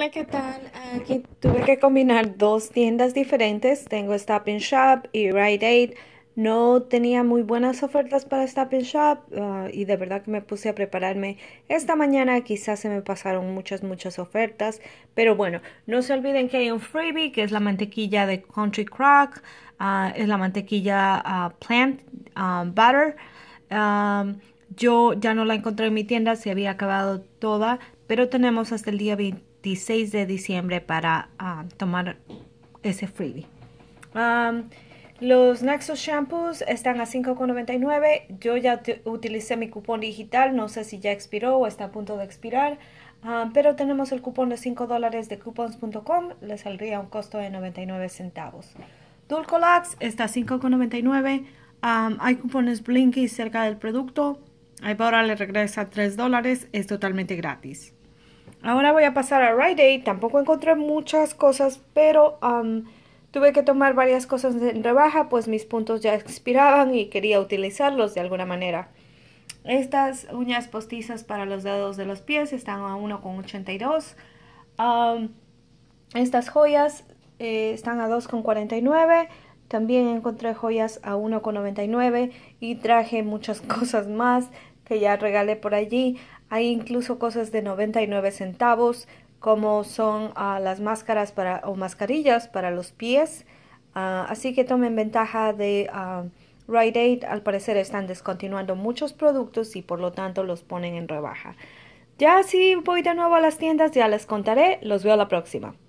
Hola, ¿qué tal? Aquí tuve que combinar dos tiendas diferentes. Tengo Stop and Shop y Rite Aid. No tenía muy buenas ofertas para Stop and Shop ah, y de verdad que me puse a prepararme esta mañana. Quizás se me pasaron muchas, muchas ofertas. Pero bueno, no se olviden que hay un freebie que es la mantequilla de Country Crock. Ah, es la mantequilla ah, plant butter. yo ya no la encontré en mi tienda, se había acabado toda, pero tenemos hasta el día 20 16 de diciembre para ah, tomar ese freebie. los Naxos Shampoos están a 5,99. Yo ya utilicé mi cupón digital, no sé si ya expiró o está a punto de expirar, pero tenemos el cupón de 5 dólares de coupons.com, le saldría un costo de 99 centavos. Dulcolax está a 5,99. hay cupones Blinky cerca del producto. Ahora le regresa 3 dólares, es totalmente gratis. Ahora voy a pasar a Rite Aid. Tampoco encontré muchas cosas, pero um, tuve que tomar varias cosas en rebaja, pues mis puntos ya expiraban y quería utilizarlos de alguna manera. Estas uñas postizas para los dedos de los pies están a 1,82. Um, estas joyas eh, están a 2,49. También encontré joyas a 1,99 y traje muchas cosas más que ya regalé por allí. Hay incluso cosas de 99 centavos, como son ah, las máscaras para, o mascarillas para los pies. Ah, así que tomen ventaja de ah, Rite Aid. Al parecer están descontinuando muchos productos y por lo tanto los ponen en rebaja. Ya si voy de nuevo a las tiendas, ya les contaré. Los veo la próxima.